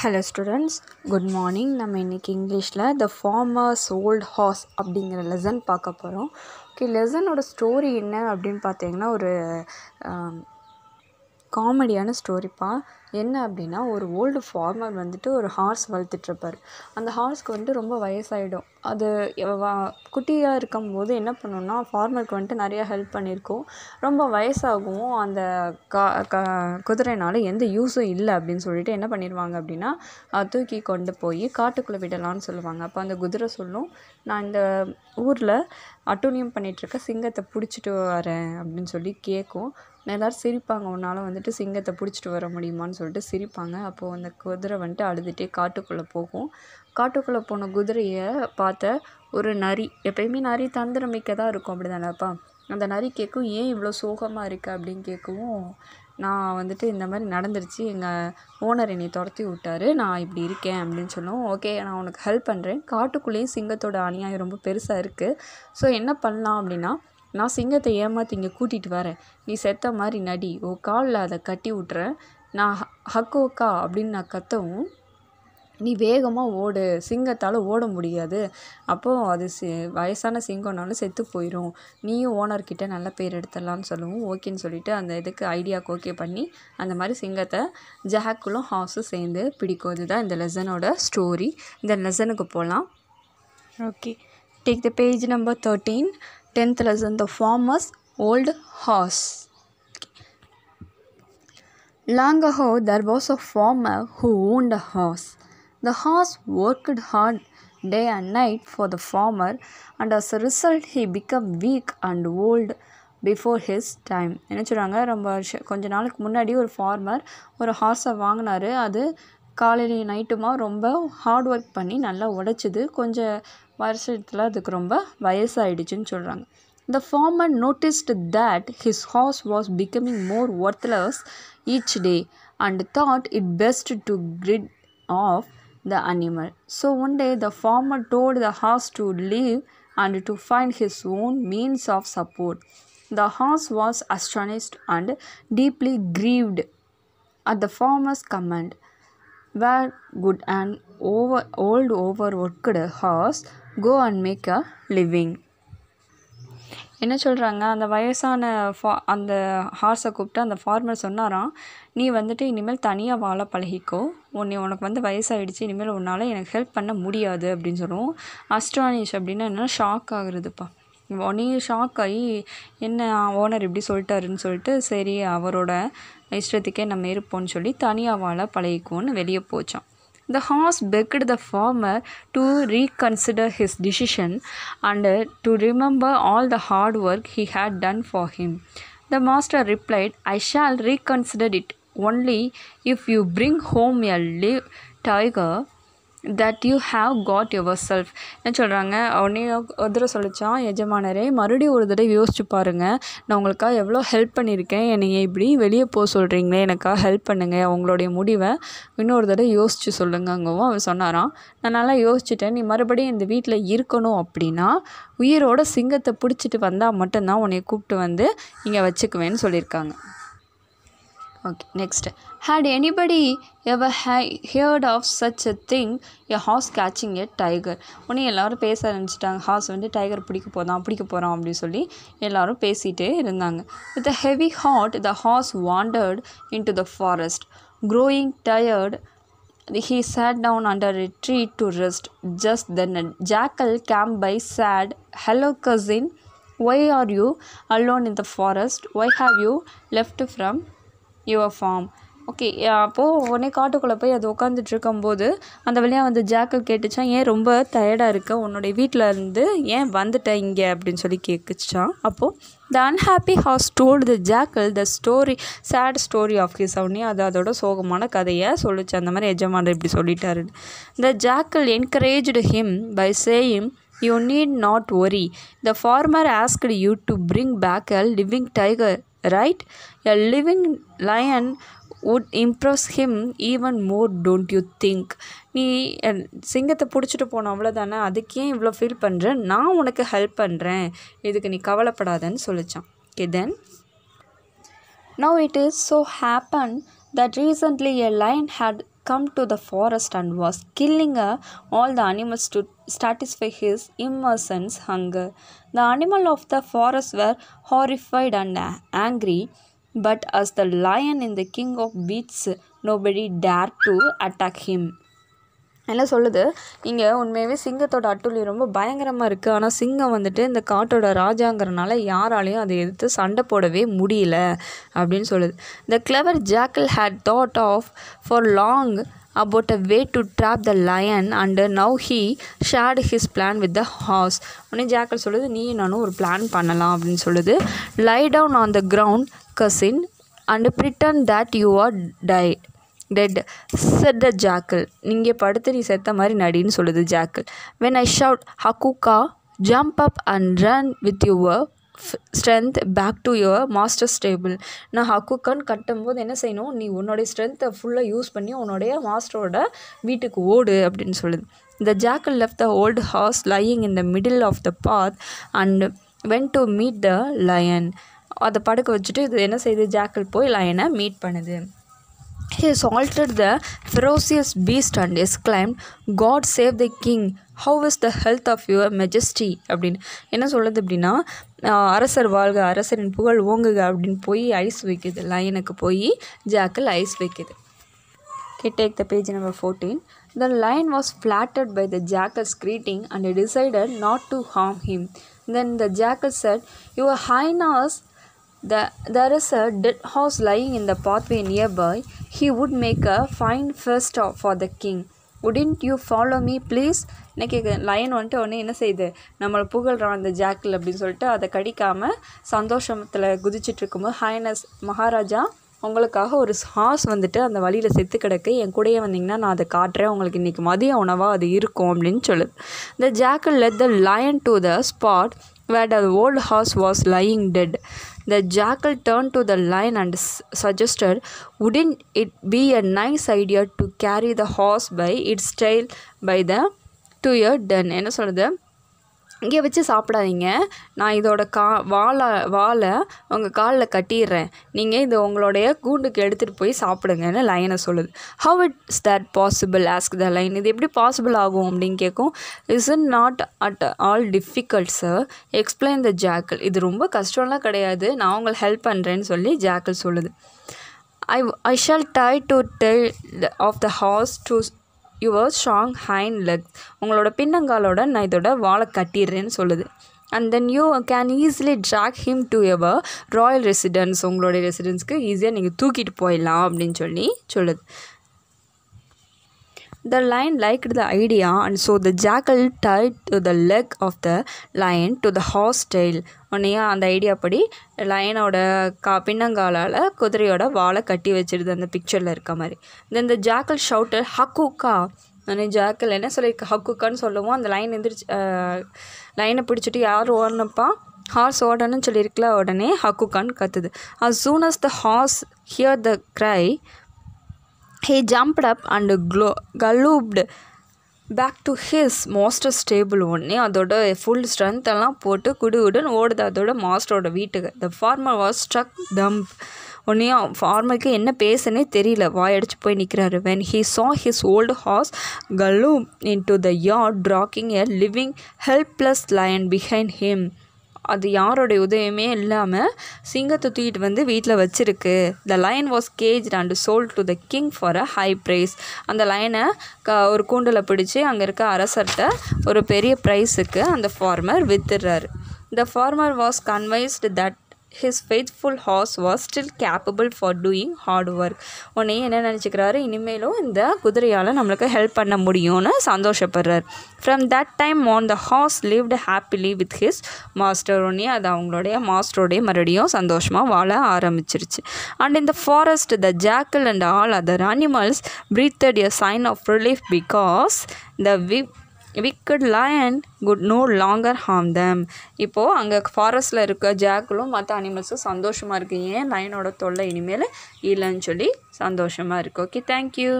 Hello students good morning நம்ம இன்றைக்கி இங்கிலீஷில் த ஃபார்மர்ஸ் ஓல்ட் ஹார்ஸ் அப்படிங்கிற லெசன் பார்க்க போகிறோம் ஓகே லெசனோட ஸ்டோரி என்ன அப்படின்னு பார்த்தீங்கன்னா ஒரு காமெடியான ஸ்டோரிப்பா என்ன அப்படின்னா ஒரு ஓல்டு ஃபார்மர் வந்துட்டு ஒரு ஹார்ஸ் வளர்த்துட்ருப்பார் அந்த ஹார்ஸ்க்கு வந்துட்டு ரொம்ப வயசாகிடும் அது குட்டியாக இருக்கும்போது என்ன பண்ணுன்னா ஃபார்மருக்கு வந்துட்டு நிறையா ஹெல்ப் பண்ணியிருக்கோம் ரொம்ப வயசாகவும் அந்த கா குதிரைனால எந்த யூஸும் இல்லை அப்படின்னு சொல்லிட்டு என்ன பண்ணிடுவாங்க அப்படின்னா தூக்கி கொண்டு போய் காட்டுக்குள்ளே விடலான்னு சொல்லுவாங்க அப்போ அந்த குதிரை சொல்லும் நான் இந்த ஊரில் அட்டூனியம் பண்ணிகிட்ருக்க சிங்கத்தை பிடிச்சிட்டு வரேன் அப்படின்னு சொல்லி கேட்கும் எல்லோரும் சிரிப்பாங்க உன்னால் வந்துட்டு சிங்கத்தை பிடிச்சிட்டு வர முடியுமான்னு அப்படின்னு சொல்லிட்டு சிரிப்பாங்க அப்போது அந்த குதிரை வந்துட்டு அழுதுகிட்டே காட்டுக்குள்ளே போகும் காட்டுக்குள்ளே போன குதிரையை பார்த்த ஒரு நரி எப்பயுமே நரி தந்திரமிக்க தான் இருக்கும் அப்படி தானேப்பா அந்த நரி கேட்கும் ஏன் இவ்வளோ சோகமாக இருக்குது அப்படின்னு கேட்கவும் நான் வந்துட்டு இந்த மாதிரி நடந்துருச்சு எங்கள் ஓனர் என்னை துரத்தி விட்டார் நான் இப்படி இருக்கேன் அப்படின்னு சொல்லும் ஓகே நான் உனக்கு ஹெல்ப் பண்ணுறேன் காட்டுக்குள்ளேயும் சிங்கத்தோட அநியாயம் ரொம்ப பெருசாக இருக்குது ஸோ என்ன பண்ணலாம் அப்படின்னா நான் சிங்கத்தை ஏமாற்றி இங்கே கூட்டிகிட்டு வரேன் நீ செத்த மாதிரி நடி ஓ காலில் அதை கட்டி விட்றேன் நான் ஹக்கோக்கா அப்படின்னு நான் கத்தவும் நீ வேகமாக ஓடு சிங்கத்தால் ஓட முடியாது அப்போது அது சி வயசான சிங்கம்னாலும் செத்து போயிடும் நீயும் ஓனர்கிட்ட நல்ல பேர் எடுத்துடலான்னு சொல்லவும் ஓகேன்னு சொல்லிட்டு அந்த இதுக்கு ஐடியா ஓகே பண்ணி அந்த மாதிரி சிங்கத்தை ஜஹாக்குலும் ஹார்ஸும் சேர்ந்து பிடிக்கும் இதுதான் இந்த லெசனோட ஸ்டோரி இந்த லெசனுக்கு போகலாம் okay take the page number thirteen tenth lesson the farmer's old horse Long ago, there was a farmer who owned a horse. The horse worked hard day and night for the farmer, and as a result, he became weak and old before his time என்ன சொல்கிறாங்க ரொம்ப வருஷம் கொஞ்ச நாளுக்கு முன்னாடி ஒரு farmer ஒரு ஹார்ஸை வாங்கினார் அது காலையில் நைட்டுமா ரொம்ப ஹார்ட் ஒர்க் பண்ணி நல்லா உழைச்சிது கொஞ்சம் வருஷத்தில் அதுக்கு ரொம்ப வயசாகிடுச்சின்னு சொல்கிறாங்க The farmer noticed that his horse was becoming more worthless each day and thought it best to rid of the animal. So one day the farmer told the horse to leave and to find his own means of support. The horse was astonished and deeply grieved at the farmer's command. Where would an over, old overworked horse go and make a living? என்ன சொல்கிறாங்க அந்த வயசான ஃபா அந்த ஹார்ஸை கூப்பிட்டு அந்த farmer சொன்னாராம் நீ வந்துட்டு இனிமேல் தனியாக வாழ பழகிக்கோ உன்னை உனக்கு வந்து வயசாகிடுச்சு இனிமேல் உன்னால் எனக்கு ஹெல்ப் பண்ண முடியாது அப்படின்னு சொல்லுவோம் அஸ்ட்ரானிஷ் அப்படின்னா என்னென்னா ஷாக் ஆகுறதுப்பா உனே ஷாக் ஆகி என்ன ஓனர் இப்படி சொல்லிட்டாருன்னு சொல்லிட்டு சரி அவரோட இஷ்டத்துக்கே நம்ம இருப்போம்னு சொல்லி தனியாக வாழ பழகிக்குவோன்னு வெளியே போச்சான் The horse begged the farmer to reconsider his decision and to remember all the hard work he had done for him. The master replied, I shall reconsider it only if you bring home a live tiger that you have caught yourself என்ன சொல்கிறாங்க உடனே ஒரு தடவை சொல்லிச்சான் எஜமானரே மறுபடியும் ஒரு தடவை யோசிச்சு பாருங்கள் நான் உங்களுக்காக எவ்வளோ ஹெல்ப் பண்ணியிருக்கேன் என்னை இப்படி வெளியே போக சொல்கிறீங்களே எனக்காக ஹெல்ப் பண்ணுங்கள் அவங்களுடைய முடிவை இன்னொரு தடவை யோசித்து சொல்லுங்கங்கவும் அவன் சொன்னாராம் நான் நல்லா யோசிச்சுட்டேன் நீ மறுபடியும் இந்த வீட்டில் இருக்கணும் அப்படின்னா உயிரோட சிங்கத்தை பிடிச்சிட்டு வந்தால் மட்டும்தான் உன்னை கூப்பிட்டு வந்து இங்கே வச்சுக்குவேன்னு சொல்லியிருக்காங்க okay next had anybody ever he heard of such a thing a horse catching a tiger உடனே எல்லோரும் பேச ஆரம்பிச்சிட்டாங்க ஹார்ஸ் வந்து டைகர் பிடிக்க போதான் பிடிக்க போகிறோம் அப்படின்னு சொல்லி எல்லோரும் பேசிகிட்டே இருந்தாங்க with a heavy heart the horse wandered into the forest growing tired he sat down under a tree to rest. Just then, a jackal came by, said, Hello, cousin, why are you alone in the forest? Why have you left from your farm okay அப்போது உடனே காட்டுக்குள்ளே போய் அது உட்காந்துட்டு இருக்கும்போது அந்த வழியாக வந்து ஜாக்கு கேட்டுச்சான் ஏன் ரொம்ப டயர்டாக இருக்க உன்னுடைய வீட்டில் இருந்து ஏன் வந்துட்டேன் இங்கே அப்படின்னு சொல்லி கேட்குச்சான் அப்போது the unhappy horse told the jackal the story sad story of his அவனே அது அதோட சோகமான கதையை சொல்லிச்சு அந்த மாதிரி எஜமானர் இப்படி சொல்லிட்டாரு the jackal encouraged him by saying you need not worry the farmer asked you to bring back a living tiger right? A living lion would impress him even more, don't you think? நீ சிங்கத்தை பிடிச்சிட்டு போன அவ்வளோதானே அதுக்கே இவ்வளோ feel பண்ணுற நான் உனக்கு ஹெல்ப் பண்ணுறேன் இதுக்கு நீ கவலைப்படாதன்னு சொல்லிச்சான் okay then now it is so happen that recently a lion had come to the forest and was killing uh, all the animals to satisfy his immense hunger. The animals of the forest were horrified and uh, angry, but as the lion in the king of beasts, nobody dared to attack him. என்ன சொல்லுது இங்கே உண்மையாகவே சிங்கத்தோட அட்டுழி ரொம்ப பயங்கரமாக இருக்குது ஆனால் சிங்கம் வந்துட்டு இந்த காட்டோட ராஜாங்கிறனால யாராலையும் அதை எதிர்த்து சண்டை போடவே முடியல அப்படின்னு சொல்லுது the clever jackal had thought of for long about a way to trap the lion and now he shared his plan with the horse உடனே ஜாக்கல் சொல்லுது நீ நானும் ஒரு பிளான் பண்ணலாம் அப்படின்னு சொல்லுது lie down on the ground cousin and pretend that you are tied dead said the jackal நீங்கள் படுத்து நீ செத்த மாதிரி நடின்னு சொல்லுது ஜாக்கிள் வென் ஐ ஷவுட் ஹக்குகா jump up and run with your strength back to your master stable நான் ஹக்குக்கான்னு கட்டும்போது என்ன செய்யணும் நீ உன்னோடைய ஸ்ட்ரென்த்தை ஃபுல்லாக யூஸ் பண்ணி உன்னுடைய மாஸ்டரோட வீட்டுக்கு ஓடு அப்படின்னு சொல்லுது the jackal left the old horse lying in the middle of the path and went to meet the lion அதை படுக்க வச்சுட்டு இது என்ன செய்யுது ஜாக்கல் போய் லயனை மீட் பண்ணுது He assaulted the ferocious beast and exclaimed, God save the king, how is the health of your majesty அப்படின்னு என்ன சொல்கிறது அப்படின்னா அரசர் வாழ்க அரசரின் புகழ் ஓங்குக அப்படின்னு போய் ஐஸ் வைக்குது லயனுக்கு போய் ஜாக்கில் ஐஸ் வைக்குது okay take the page number fourteen the lion was flattered by the jackal's greeting and decided not to harm him then the jackal said your highness The, there is a dead horse lying in the pathway nearby. He would make a fine stop for the king. Wouldn't you follow me please என்ன கேட்குது line வந்துட்டு உடனே என்ன செய்யுது நம்மளை புகழ்கிறோம் அந்த ஜாக்கில் அப்படின்னு சொல்லிட்டு அதை கடிக்காமல் சந்தோஷத்தில் இருக்கும்போது ஹைனஸ் மகாராஜா உங்களுக்காக ஒரு ஹார்ஸ் வந்துட்டு அந்த வழியில் செத்து கிடக்க என் கூடயே வந்தீங்கன்னா நான் அதை காட்டுறேன் உங்களுக்கு இன்றைக்கி மதிய உணவாக அது இருக்கும் அப்படின்னு சொல்லுது the jackal led the lion to the spot where the old horse was lying dead the jackal turned to the lion and suggested wouldn't it be a nice idea to carry the horse by its tail by the to your den என்ன சொல்கிறது இங்கே வச்சு சாப்பிடாதீங்க நான் இதோட கா வாழை வாழை உங்கள் காலில் கட்டிடுறேன் நீங்கள் இது உங்களுடைய கூண்டுக்கு எடுத்துகிட்டு போய் சாப்பிடுங்கன்னு லைனை சொல்லுது how it's that possible ask the lion இது எப்படி பாசிபிள் ஆகும் அப்படின்னு கேட்கும் is in not at all difficult sir explain the jackal இது ரொம்ப கஷ்டம்லாம் கிடையாது நான் உங்களுக்கு ஹெல்ப் பண்ணுறேன்னு சொல்லி ஜாக்கல் சொல்லுது I I shall tie to tail of the horse to your strong hind leg உங்களோட பின்னங்காலோட நான் இதோட வாழை கட்டிடுறேன்னு சொல்லுது and then you can easily drag him to your royal residence உங்களுடைய ரெசிடென்ஸ்க்கு ஈஸியாக நீங்கள் தூக்கிட்டு போயிடலாம் அப்படின்னு சொல்லி சொல்லுது The lion liked the idea and so the jackal tied the leg of the lion to the horse tail. உன்னையா அந்த ஐடியா படி லயனோட கா பின்னங்காலால் குதிரையோட வாழை கட்டி வச்சிருது அந்த பிக்சரில் இருக்க மாதிரி தென் த ஜாக்கல் ஷவுட்டர் ஹக்குக்கா நான் ஜாக்கல் என்ன சொல்லியிருக்க ஹக்குக்கான்னு சொல்லுவோம் அந்த லைன் எந்திரிச்சு லைனை பிடிச்சிட்டு யார் ஓடனப்பா ஹார்ஸ் ஓடணும்னு சொல்லியிருக்கல உடனே ஹக்குக்கான்னு கத்துது as soon as the horse hear the cry He jumped up and க்ளோ galloped back to his master stable ஒன்னே அதோட ஃபுல் ஸ்ட்ரென்த்தெல்லாம் போட்டு குடுகுடுன்னு ஓடுது அதோட மாஸ்டரோட வீட்டுக்கு the farmer was struck dumb ஒன்றையும் ஃபார்மருக்கு என்ன பேசுனே தெரியல வாய் அடிச்சு போய் நிற்கிறாரு when he saw his old horse galloping into the yard dragging a living helpless lion behind him அது யாரோடைய உதவியுமே இல்லாமல் சிங்கத்தை தூக்கிட்டு வந்து வீட்டில் வச்சுருக்கு the lion was caged and sold to the king for a high price அந்த லயனை க ஒரு கூண்டில் பிடிச்சி அங்கே இருக்க அரசர்கிட்ட ஒரு பெரிய ப்ரைஸுக்கு அந்த ஃபார்மர் வித்துடுறாரு the farmer was convinced that his faithful horse was still capable for doing hard work உடனே என்ன நினச்சிக்கிறாரு இனிமேலும் இந்த குதிரையால் நம்மளுக்கு ஹெல்ப் பண்ண முடியும்னு சந்தோஷப்படுறார் from that time on the horse lived happily with his master உடனே அது அவங்களுடைய மாஸ்டரோடைய மறுபடியும் சந்தோஷமாக வாழ ஆரம்பிச்சிருச்சு அண்ட் இந்த forest the jackal and all other animals breathed a sigh of relief because the வி wicked lion could no longer harm them இப்போது அங்கே ஃபாரஸ்ட்டில் இருக்க ஜாக்கிலும் மற்ற அனிமல்ஸும் சந்தோஷமாக இருக்குது ஏன் லயனோட தொல்லை இனிமேல் இல்லைன்னு சொல்லி சந்தோஷமாக இருக்குது ஓகே தேங்க்யூ